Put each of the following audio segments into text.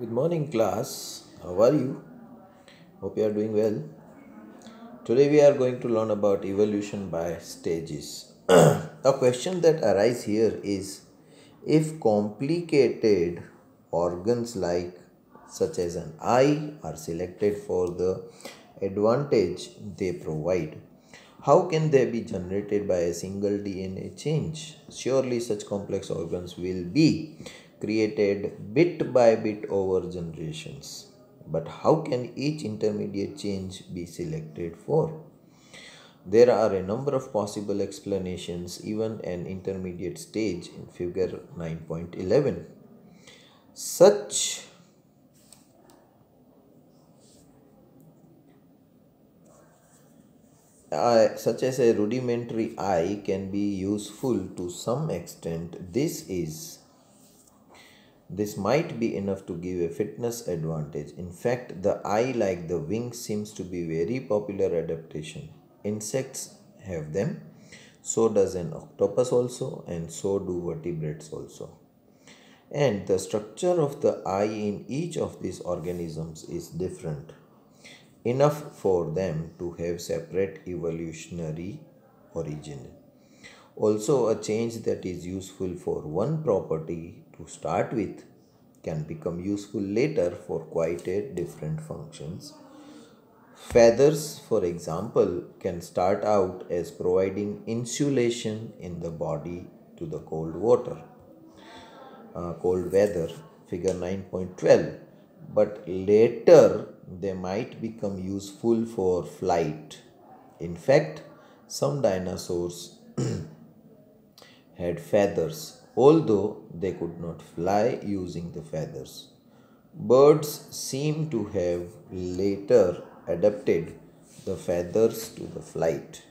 Good morning, class. How are you? Hope you are doing well. Today, we are going to learn about evolution by stages. A question that arises here is if complicated organs like such as an eye are selected for the advantage they provide, how can they be generated by a single DNA change? Surely such complex organs will be created bit by bit over generations. But how can each intermediate change be selected for? There are a number of possible explanations even an intermediate stage in figure 9.11. Such Uh, such as a rudimentary eye can be useful to some extent. This is this might be enough to give a fitness advantage. In fact, the eye like the wing seems to be very popular adaptation. Insects have them. So does an octopus also and so do vertebrates also. And the structure of the eye in each of these organisms is different. Enough for them to have separate evolutionary origin. Also a change that is useful for one property to start with can become useful later for quite a different functions. Feathers, for example, can start out as providing insulation in the body to the cold water, uh, cold weather, figure 9.12, but later they might become useful for flight. In fact, some dinosaurs had feathers although they could not fly using the feathers. Birds seem to have later adapted the feathers to the flight.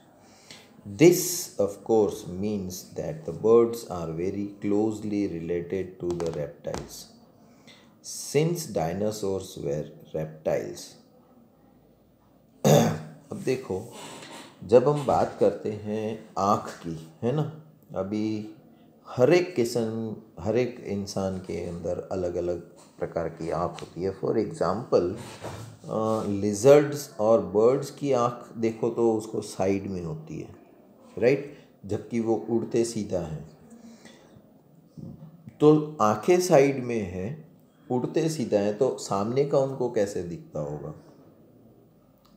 This, of course, means that the birds are very closely related to the reptiles. Since dinosaurs were reptiles, अब देखो जब हम बात करते हैं आँख की है ना अभी हर एक किस्म हर एक इंसान के अंदर अलग अलग प्रकार की आँख होती है फॉर एग्ज़ाम्पल लिजर्ड्स और बर्ड्स की आँख देखो तो उसको साइड में होती है राइट जबकि वो उड़ते सीधा हैं तो आंखें साइड में हैं उड़ते सीधा हैं तो सामने का उनको कैसे दिखता होगा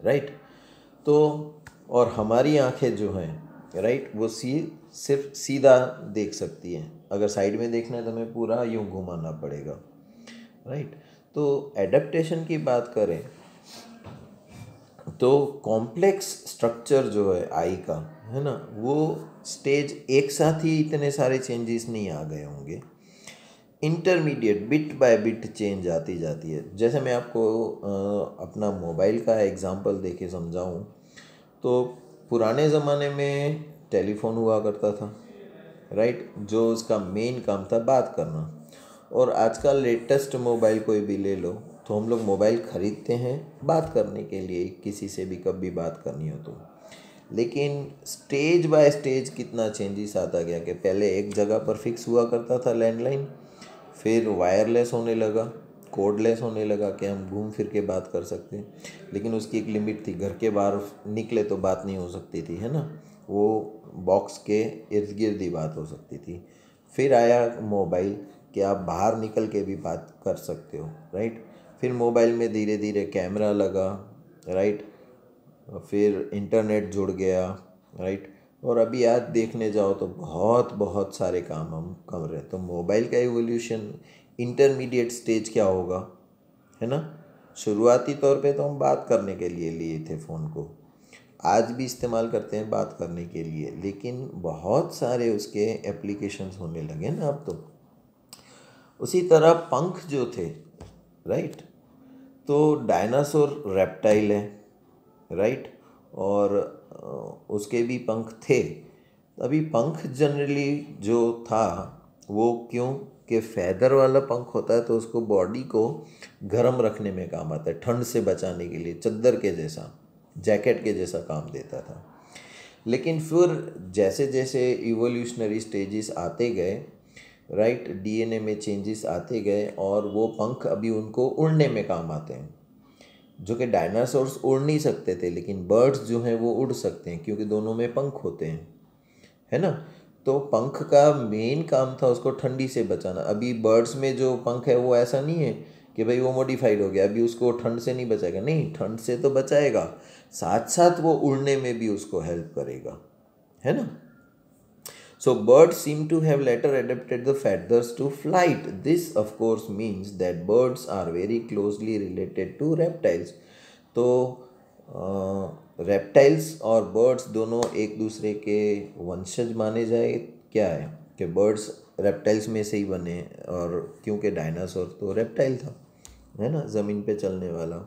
राइट तो और हमारी आंखें जो हैं राइट वो सी सिर्फ सीधा देख सकती है अगर साइड में देखना है तो हमें पूरा यूँ घुमाना पड़ेगा राइट तो एडेप्टेशन की बात करें तो कॉम्प्लेक्स स्ट्रक्चर जो है आई का है ना वो स्टेज एक साथ ही इतने सारे चेंजेस नहीं आ गए होंगे intermediate bit by bit change आती जाती है जैसे मैं आपको अपना मोबाइल का एग्जांपल देके समझाऊं तो पुराने ज़माने में टेलीफोन हुआ करता था राइट जो उसका मेन काम था बात करना और आजकल लेटेस्ट मोबाइल कोई भी ले लो तो हम लोग मोबाइल ख़रीदते हैं बात करने के लिए किसी से भी कब भी बात करनी हो तो लेकिन स्टेज बाय स्टेज कितना चेंजेस आता गया कि पहले एक जगह पर फिक्स हुआ करता था लैंडलाइन फिर वायरलेस होने लगा कोडलेस होने लगा कि हम घूम फिर के बात कर सकते हैं लेकिन उसकी एक लिमिट थी घर के बाहर निकले तो बात नहीं हो सकती थी है ना वो बॉक्स के इर्द गिर्द ही बात हो सकती थी फिर आया मोबाइल कि आप बाहर निकल के भी बात कर सकते हो राइट फिर मोबाइल में धीरे धीरे कैमरा लगा राइट फिर इंटरनेट जुड़ गया राइट और अभी आज देखने जाओ तो बहुत बहुत सारे काम हम कर रहे हैं तो मोबाइल का एवोल्यूशन इंटरमीडिएट स्टेज क्या होगा है ना शुरुआती तौर पे तो हम बात करने के लिए लिए थे फ़ोन को आज भी इस्तेमाल करते हैं बात करने के लिए लेकिन बहुत सारे उसके एप्लीकेशंस होने लगे ना अब तो उसी तरह पंख जो थे राइट तो डायनासोर रेप्टाइल है राइट और उसके भी पंख थे अभी पंख जनरली जो था वो क्यों के फैदर वाला पंख होता है तो उसको बॉडी को गर्म रखने में काम आता है ठंड से बचाने के लिए चद्दर के जैसा जैकेट के जैसा काम देता था लेकिन फिर जैसे जैसे इवोल्यूशनरी स्टेजेस आते गए राइट डीएनए में चेंजेस आते गए और वो पंख अभी उनको उड़ने में काम आते हैं जो कि डायनासोर्स उड़ नहीं सकते थे लेकिन बर्ड्स जो हैं वो उड़ सकते हैं क्योंकि दोनों में पंख होते हैं है ना तो पंख का मेन काम था उसको ठंडी से बचाना अभी बर्ड्स में जो पंख है वो ऐसा नहीं है कि भाई वो मॉडिफाइड हो गया अभी उसको ठंड से नहीं बचाएगा नहीं ठंड से तो बचाएगा साथ साथ वो उड़ने में भी उसको हेल्प करेगा है ना so birds seem to have later adapted the feathers to flight this of course means that birds are very closely related to reptiles तो रेप्टाइल्स और बर्ड्स दोनों एक दूसरे के वंशज माने जाए क्या है कि बर्ड्स रेप्टाइल्स में से ही बने और क्योंकि डायनासोर तो रेप्टाइल था है ना ज़मीन पे चलने वाला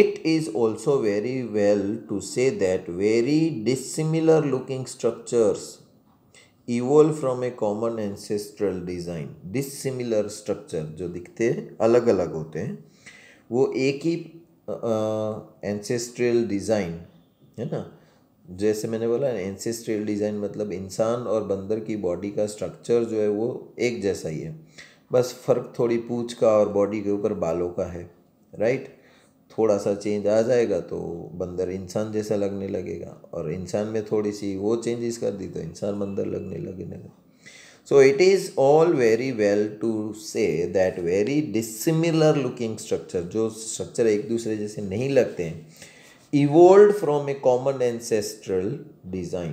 it is also very well to say that very dissimilar looking structures evolve from a common ancestral design dissimilar structure जो दिखते हैं अलग अलग होते हैं वो एक ही एंसेस्ट्रियल uh, डिज़ाइन uh, है ना जैसे मैंने बोला एंसेस्ट्रियल डिज़ाइन मतलब इंसान और बंदर की बॉडी का स्ट्रक्चर जो है वो एक जैसा ही है बस फ़र्क थोड़ी पूछ का और बॉडी के ऊपर बालों का है राइट थोड़ा सा चेंज आ जाएगा तो बंदर इंसान जैसा लगने लगेगा और इंसान में थोड़ी सी वो चेंजेस कर दी तो इंसान बंदर लगने लगने लगेगा So it is all very well to say that very dissimilar looking structure जो structure एक दूसरे जैसे नहीं लगते हैं evolved from a common ancestral design.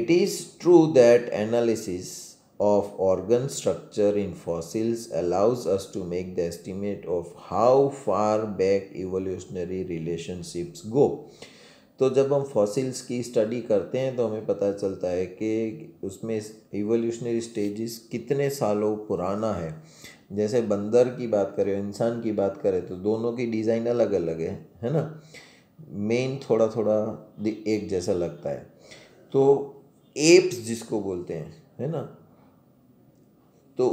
It is true that analysis of organ structure in fossils allows us to make the estimate of how far back evolutionary relationships go. तो जब हम फॉसिल्स की स्टडी करते हैं तो हमें पता चलता है कि उसमें इवोल्यूशनरी स्टेजेस कितने सालों पुराना है जैसे बंदर की बात करें इंसान की बात करें तो दोनों की डिज़ाइन अलग अलग है है ना मेन थोड़ा थोड़ा एक जैसा लगता है तो एप्स जिसको बोलते हैं है ना तो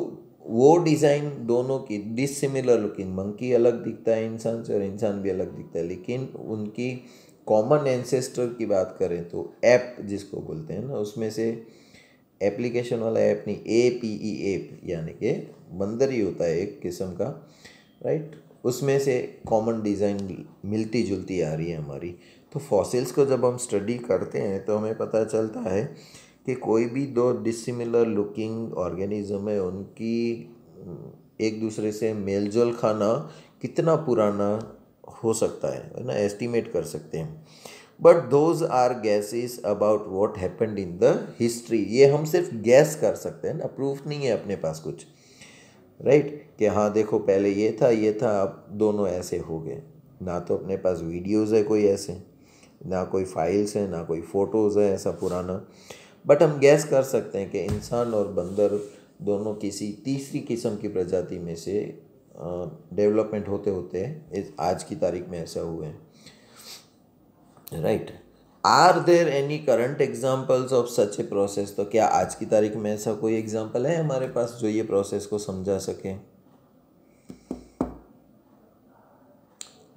वो डिज़ाइन दोनों की डिसिमिलर लुकिंग मंकी अलग दिखता है इंसान से और इंसान भी अलग दिखता है लेकिन उनकी कॉमन एंसेस्टर की बात करें तो ऐप जिसको बोलते हैं ना उसमें से एप्लीकेशन वाला ऐप नहीं ए पी ई एप यानी कि बंदर ही होता है एक किस्म का राइट उसमें से कॉमन डिज़ाइन मिलती जुलती आ रही है हमारी तो फॉसिल्स को जब हम स्टडी करते हैं तो हमें पता चलता है कि कोई भी दो डिसिमिलर लुकिंग ऑर्गेनिज्म है उनकी एक दूसरे से मेलजोल खाना कितना पुराना हो सकता है ना एस्टिमेट कर सकते हैं but those are guesses about what happened in the history ये हम सिर्फ गैस कर सकते हैं ना प्रूफ नहीं है अपने पास कुछ राइट right? कि हाँ देखो पहले ये था ये था अब दोनों ऐसे हो गए ना तो अपने पास वीडियोज़ है कोई ऐसे ना कोई फाइल्स है ना कोई फ़ोटोज़ है ऐसा पुराना बट हम गैस कर सकते हैं कि इंसान और बंदर दोनों किसी तीसरी किस्म की प्रजाति में से डेवलपमेंट होते होते इस आज की तारीख में ऐसा हुए right are there any current examples of such a process तो क्या आज की तारीख में ऐसा कोई एग्जाम्पल है हमारे पास जो ये प्रोसेस को समझा सके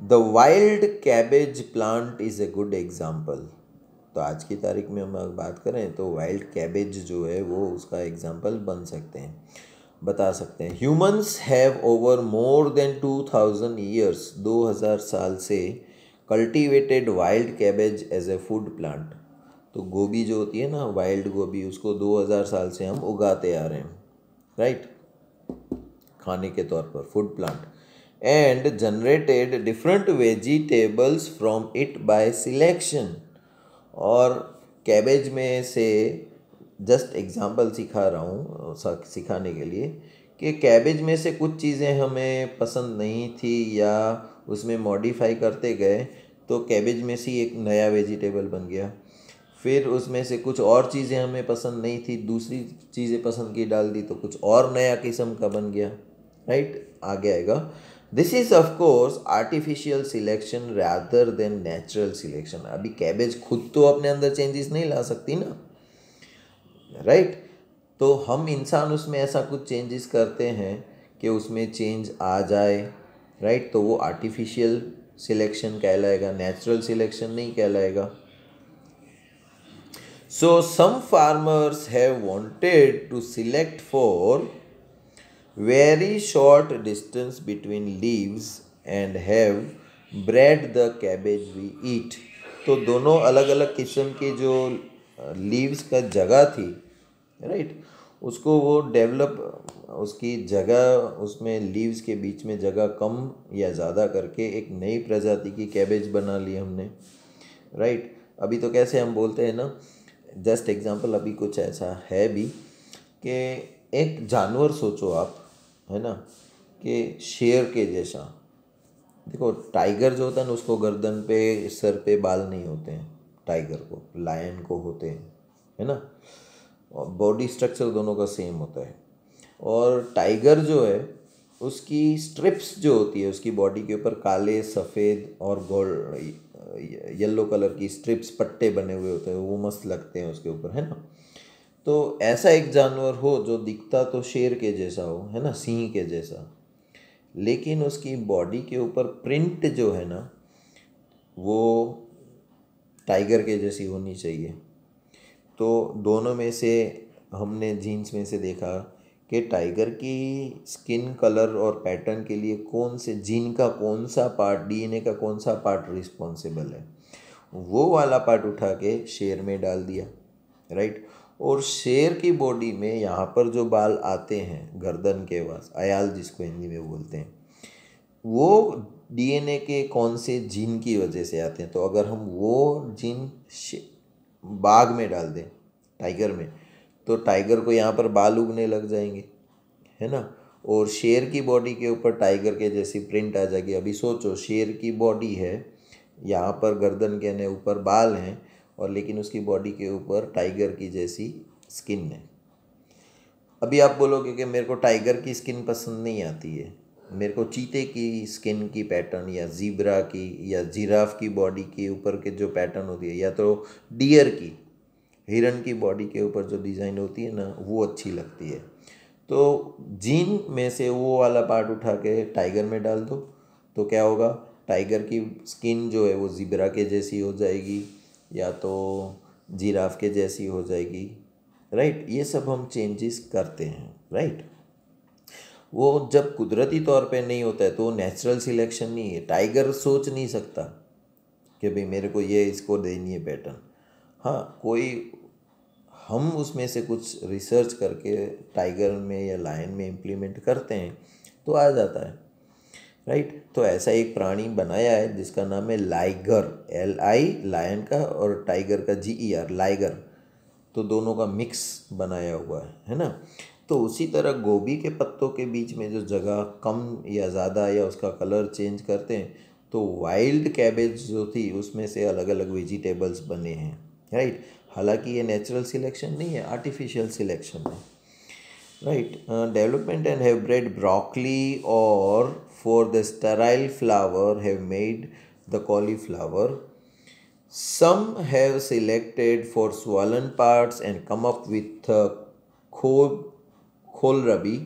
the wild cabbage plant is a good example तो आज की तारीख में हम बात करें तो वाइल्ड कैबेज जो है वो उसका एग्जाम्पल बन सकते हैं बता सकते हैं humans have over more than two thousand years दो हज़ार साल से cultivated wild cabbage as a food plant तो गोभी जो होती है ना वाइल्ड गोभी उसको दो हज़ार साल से हम उगाते आ रहे हैं राइट खाने के तौर पर food plant and generated different vegetables from it by selection और कैबेज में से जस्ट एग्ज़ाम्पल सिखा रहा हूँ सिखाने के लिए कि कैबेज में से कुछ चीज़ें हमें पसंद नहीं थी या उसमें मॉडिफाई करते गए तो कैबेज में से एक नया वेजिटेबल बन गया फिर उसमें से कुछ और चीज़ें हमें पसंद नहीं थी दूसरी चीज़ें पसंद की डाल दी तो कुछ और नया किस्म का बन गया राइट आगे आएगा this is of course artificial selection rather than natural selection अभी कैबेज खुद तो अपने अंदर चेंजेस नहीं ला सकती ना राइट तो हम इंसान उसमें ऐसा कुछ चेंजेस करते हैं कि उसमें चेंज आ जाए राइट तो वो आर्टिफिशियल सिलेक्शन कहलाएगा नेचुरल सिलेक्शन नहीं कहलाएगा so some farmers have wanted to select for very short distance between leaves and have bred the cabbage we eat तो दोनों अलग अलग किस्म के जो लीव्स का जगह थी राइट उसको वो डेवलप उसकी जगह उसमें लीव्स के बीच में जगह कम या ज़्यादा करके एक नई प्रजाति की कैबेज बना ली हमने राइट अभी तो कैसे हम बोलते हैं ना जस्ट एग्जांपल अभी कुछ ऐसा है भी कि एक जानवर सोचो आप है ना कि शेर के जैसा देखो टाइगर जो होता है ना उसको गर्दन पे सर पे बाल नहीं होते हैं टाइगर को लायन को होते हैं है ना और बॉडी स्ट्रक्चर दोनों का सेम होता है और टाइगर जो है उसकी स्ट्रिप्स जो होती है उसकी बॉडी के ऊपर काले सफ़ेद और गोल्ड येलो कलर की स्ट्रिप्स पट्टे बने हुए होते हैं वो मस्त लगते हैं उसके ऊपर है ना तो ऐसा एक जानवर हो जो दिखता तो शेर के जैसा हो है ना सिंह के जैसा लेकिन उसकी बॉडी के ऊपर प्रिंट जो है ना वो टाइगर के जैसी होनी चाहिए तो दोनों में से हमने जीन्स में से देखा कि टाइगर की स्किन कलर और पैटर्न के लिए कौन से जीन का कौन सा पार्ट डीएनए का कौन सा पार्ट रिस्पॉन्सिबल है वो वाला पार्ट उठा के शेर में डाल दिया राइट और शेर की बॉडी में यहाँ पर जो बाल आते हैं गर्दन के पास अयाल जिसको हिंदी में बोलते हैं वो डीएनए के कौन से जीन की वजह से आते हैं तो अगर हम वो जीन बाघ में डाल दें टाइगर में तो टाइगर को यहाँ पर बाल उगने लग जाएंगे है ना और शेर की बॉडी के ऊपर टाइगर के जैसी प्रिंट आ जाएगी अभी सोचो शेर की बॉडी है यहाँ पर गर्दन के ने ऊपर बाल हैं और लेकिन उसकी बॉडी के ऊपर टाइगर की जैसी स्किन है अभी आप बोलोगे कि मेरे को टाइगर की स्किन पसंद नहीं आती है मेरे को चीते की स्किन की पैटर्न या ज़ीब्रा की या जिराफ की बॉडी के ऊपर के जो पैटर्न होती है या तो डियर की हिरन की बॉडी के ऊपर जो डिज़ाइन होती है ना वो अच्छी लगती है तो जीन में से वो वाला पार्ट उठा के टाइगर में डाल दो तो क्या होगा टाइगर की स्किन जो है वो ज़िब्रा के जैसी हो जाएगी या तो जिराफ के जैसी हो जाएगी राइट ये सब हम चेंजेस करते हैं राइट वो जब कुदरती तौर पे नहीं होता है तो नेचुरल सिलेक्शन नहीं है टाइगर सोच नहीं सकता कि भाई मेरे को ये इसको देनी है पैटर्न हाँ कोई हम उसमें से कुछ रिसर्च करके टाइगर में या लायन में इम्प्लीमेंट करते हैं तो आ जाता है राइट तो ऐसा एक प्राणी बनाया है जिसका नाम है लाइगर एल आई लायन का और टाइगर का जी ई आर लाइगर तो दोनों का मिक्स बनाया हुआ है है ना तो उसी तरह गोभी के पत्तों के बीच में जो जगह कम या ज़्यादा या उसका कलर चेंज करते हैं तो वाइल्ड कैबेज जो थी उसमें से अलग अलग वेजिटेबल्स बने हैं राइट हालांकि ये नेचुरल सिलेक्शन नहीं है आर्टिफिशियल सिलेक्शन है right development and have bred broccoli और for the sterile flower have made the cauliflower some have selected for swollen parts and come up with kohlrabi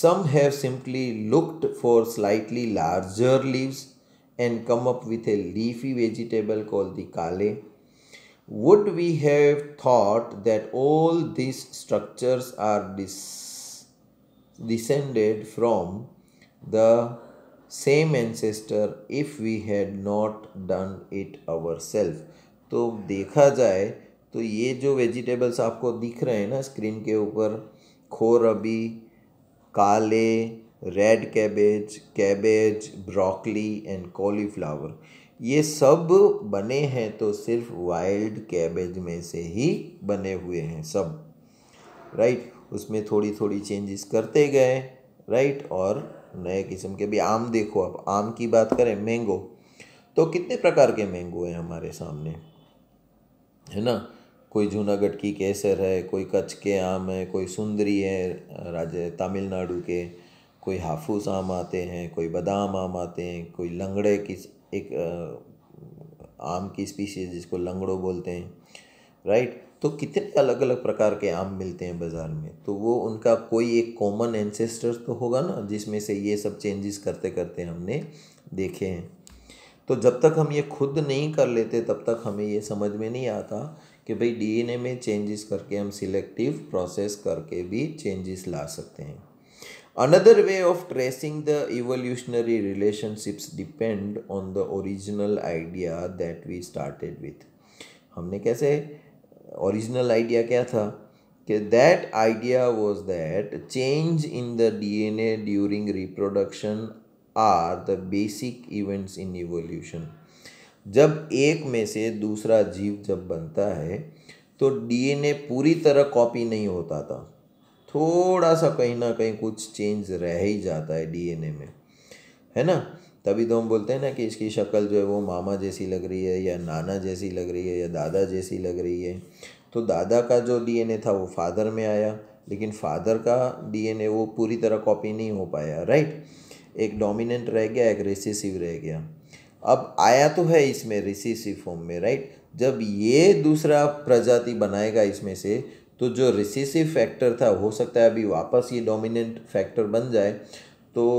some have simply looked for slightly larger leaves and come up with a leafy vegetable call the kale would we have thought that all this structures are descended from the same ancestor if we had not done it our self तो देखा जाए तो ये जो vegetables आपको दिख रहे हैं ना स्क्रीन के ऊपर kohlrabi kale red cabbage cabbage broccoli and cauliflower ये सब बने हैं तो सिर्फ वाइल्ड कैबेज में से ही बने हुए हैं सब राइट उसमें थोड़ी थोड़ी चेंजेस करते गए राइट और नए किस्म के भी आम देखो आप आम की बात करें मैंगो तो कितने प्रकार के मैंगो हैं हमारे सामने है ना कोई जूनागढ़ की केसर है कोई कच्छ के आम है कोई सुंदरी है राज्य तमिलनाडु के कोई हाफूस आम आते हैं कोई बादाम आम आते हैं कोई लंगड़े की एक आम की स्पीशीज़ जिसको लंगड़ो बोलते हैं राइट तो कितने अलग अलग प्रकार के आम मिलते हैं बाज़ार में तो वो उनका कोई एक कॉमन एंसेस्टर तो होगा ना जिसमें से ये सब चेंजेस करते करते हमने देखे हैं तो जब तक हम ये खुद नहीं कर लेते तब तक हमें ये समझ में नहीं आता कि भाई डीएनए में चेंजेस करके हम सिलेक्टिव प्रोसेस करके भी चेंजेस ला सकते हैं another way of tracing the evolutionary relationships depend on the original idea that we started with हमने कैसे ओरिजिनल आइडिया क्या था कि that idea was that change in the DNA during reproduction are the basic events in evolution जब एक में से दूसरा जीव जब बनता है तो डीएनए पूरी तरह कॉपी नहीं होता था थोड़ा सा कहीं ना कहीं कुछ चेंज रह ही जाता है डीएनए में है ना तभी तो हम बोलते हैं ना कि इसकी शक्ल जो है वो मामा जैसी लग रही है या नाना जैसी लग रही है या दादा जैसी लग रही है तो दादा का जो डीएनए था वो फादर में आया लेकिन फादर का डीएनए वो पूरी तरह कॉपी नहीं हो पाया राइट एक डोमिनेंट रह गया एक रह गया अब आया तो है इसमें रिसीसी फॉर्म में राइट जब ये दूसरा प्रजाति बनाएगा इसमें से तो जो रिसीसी फैक्टर था हो सकता है अभी वापस ये डोमिनेंट फैक्टर बन जाए तो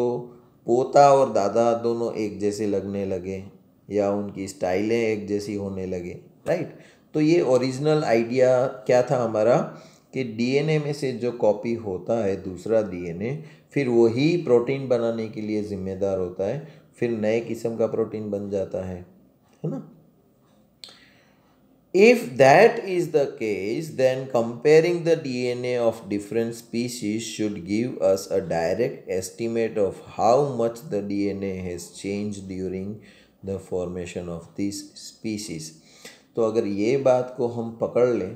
पोता और दादा दोनों एक जैसे लगने लगे या उनकी स्टाइलें एक जैसी होने लगे राइट तो ये ओरिजिनल आइडिया क्या था हमारा कि डीएनए में से जो कॉपी होता है दूसरा डीएनए फिर वही प्रोटीन बनाने के लिए ज़िम्मेदार होता है फिर नए किस्म का प्रोटीन बन जाता है है ना if that is the case then comparing the DNA of different species should give us a direct estimate of how much the DNA has change during the formation of this species तो अगर ये बात को हम पकड़ लें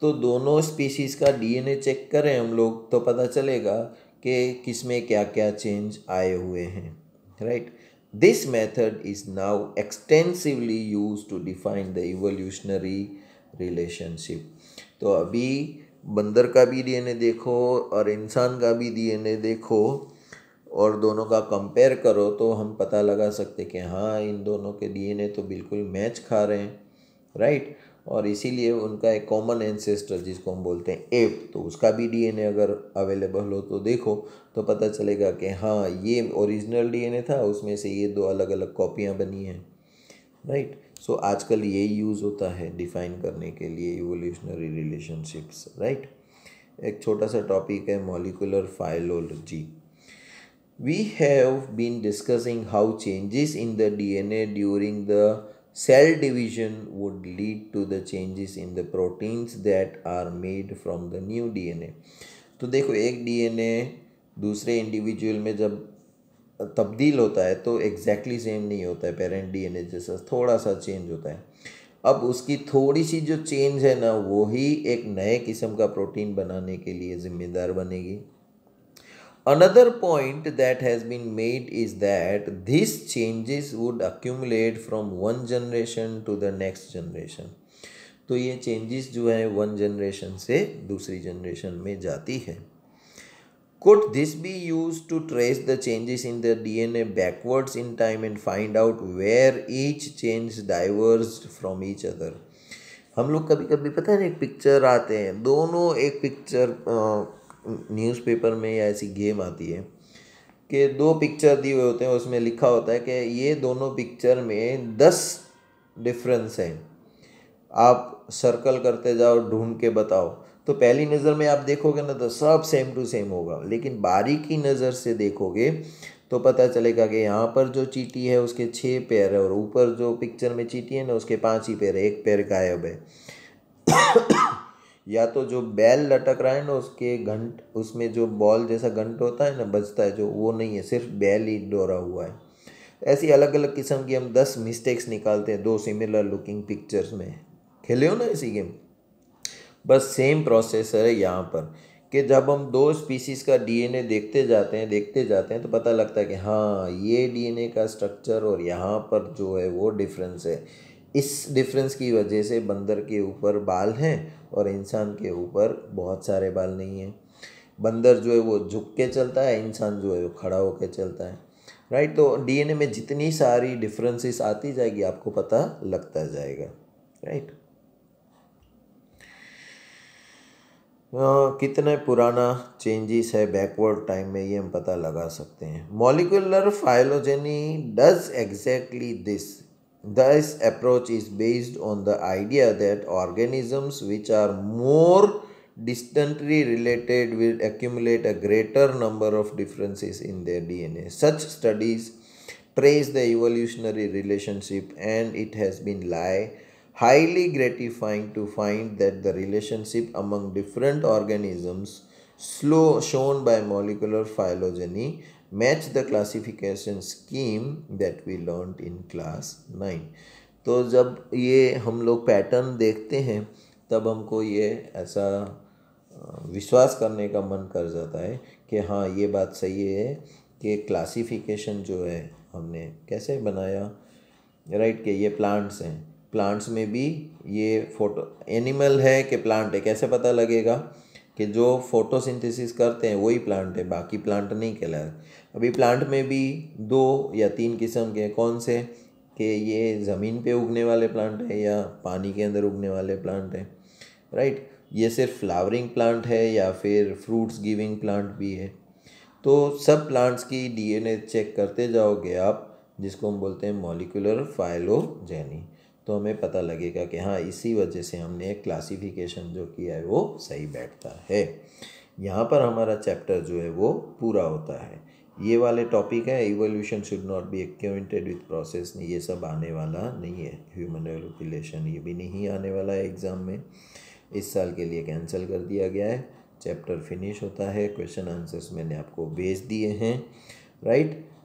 तो दोनों स्पीशीज का डीएनए चेक करें हम लोग तो पता चलेगा कि किस में क्या क्या चेंज आए हुए हैं right This method is now extensively used to define the evolutionary relationship. तो अभी बंदर का भी डी एन ए देखो और इंसान का भी डी एन ए देखो और दोनों का कंपेयर करो तो हम पता लगा सकते कि हाँ इन दोनों के डी एन ए तो बिल्कुल मैच खा रहे हैं राइट right? और इसीलिए उनका एक कॉमन एंसेस्टर जिसको हम बोलते हैं एप तो उसका भी डीएनए अगर अवेलेबल हो तो देखो तो पता चलेगा कि हाँ ये ओरिजिनल डीएनए था उसमें से ये दो अलग अलग कॉपियाँ बनी हैं राइट सो आजकल ये यूज़ होता है डिफाइन करने के लिए इवोल्यूशनरी रिलेशनशिप्स राइट एक छोटा सा टॉपिक है molecular phylogeny been discussing how changes in the D N A during the Cell division would lead to the changes in the proteins that are made from the new DNA. तो देखो एक ए दूसरे individual में जब तब्दील होता है तो एग्जैक्टली exactly सेम नहीं होता है पेरेंट ए जैसा थोड़ा सा चेंज होता है अब उसकी थोड़ी सी जो चेंज है ना वो ही एक नए किस्म का प्रोटीन बनाने के लिए ज़िम्मेदार बनेगी Another point that has been made is that these changes would accumulate from one generation to the next generation. तो ये changes जो है one generation से दूसरी generation में जाती है could this be used to trace the changes in the dna backwards in time and find out where each change diverged from each other हम लोग कभी कभी पता है ना एक पिक्चर आते हैं दोनों एक पिक्चर न्यूज़पेपर में या ऐसी गेम आती है कि दो पिक्चर दिए हुए होते हैं उसमें लिखा होता है कि ये दोनों पिक्चर में दस डिफरेंस हैं आप सर्कल करते जाओ ढूंढ के बताओ तो पहली नज़र में आप देखोगे ना तो सब सेम टू सेम होगा लेकिन बारीकी नज़र से देखोगे तो पता चलेगा कि यहाँ पर जो चीटी है उसके छः पैर है और ऊपर जो पिक्चर में चीटी है ना उसके पाँच ही पैर है एक पैर गायब है या तो जो बैल लटक रहा है ना उसके घंट उसमें जो बॉल जैसा घंट होता है ना बजता है जो वो नहीं है सिर्फ बैल ही डोरा हुआ है ऐसी अलग अलग किस्म की हम दस मिस्टेक्स निकालते हैं दो सिमिलर लुकिंग पिक्चर्स में खेले हो ना इसी गेम बस सेम प्रोसेसर है यहाँ पर कि जब हम दो स्पीसीज़ का डीएनए देखते जाते हैं देखते जाते हैं तो पता लगता है कि हाँ ये डीएनए का स्ट्रक्चर और यहाँ पर जो है वो डिफरेंस है इस डिफरेंस की वजह से बंदर के ऊपर बाल हैं और इंसान के ऊपर बहुत सारे बाल नहीं हैं बंदर जो है वो झुक के चलता है इंसान जो है वो खड़ा होकर चलता है राइट तो डीएनए में जितनी सारी डिफरेंसेस आती जाएगी आपको पता लगता जाएगा राइट कितने पुराना चेंजेस है बैकवर्ड टाइम में ये हम पता लगा सकते हैं molecular phylogeny does exactly this This approach is based on the idea that organisms which are more distantly related will accumulate a greater number of differences in their DNA. Such studies trace the evolutionary relationship and it has been lie highly gratifying to find that the relationship among different organisms slow shown by molecular phylogeny match the classification scheme that we learn in class nine तो जब ये हम लोग pattern देखते हैं तब हमको ये ऐसा विश्वास करने का मन कर जाता है कि हाँ ये बात सही है कि क्लासिफिकेशन जो है हमने कैसे बनाया राइट के ये प्लांट्स हैं प्लांट्स में भी ये फोटो एनिमल है कि प्लांट है कैसे पता लगेगा कि जो फोटोसिंथेसिस करते हैं वही प्लांट है बाकी प्लांट नहीं कहलाते अभी प्लांट में भी दो या तीन किस्म के कौन से कि ये ज़मीन पे उगने वाले प्लांट है या पानी के अंदर उगने वाले प्लांट है राइट ये सिर्फ फ्लावरिंग प्लांट है या फिर फ्रूट्स गिविंग प्लांट भी है तो सब प्लांट्स की डीएनए चेक करते जाओगे आप जिसको हम बोलते हैं मॉलिकुलर फाइलोजेनी तो हमें पता लगेगा कि हाँ इसी वजह से हमने एक क्लासिफिकेशन जो किया है वो सही बैठता है यहाँ पर हमारा चैप्टर जो है वो पूरा होता है ये वाले टॉपिक है evolution should not be augmented with process नहीं ये सब आने वाला नहीं है ह्यूमन रिलेशन ये भी नहीं आने वाला है एग्ज़ाम में इस साल के लिए कैंसिल कर दिया गया है चैप्टर फिनिश होता है क्वेश्चन आंसर्स मैंने आपको भेज दिए हैं राइट right?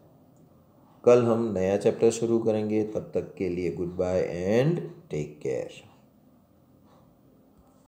कल हम नया चैप्टर शुरू करेंगे तब तक के लिए goodbye and take care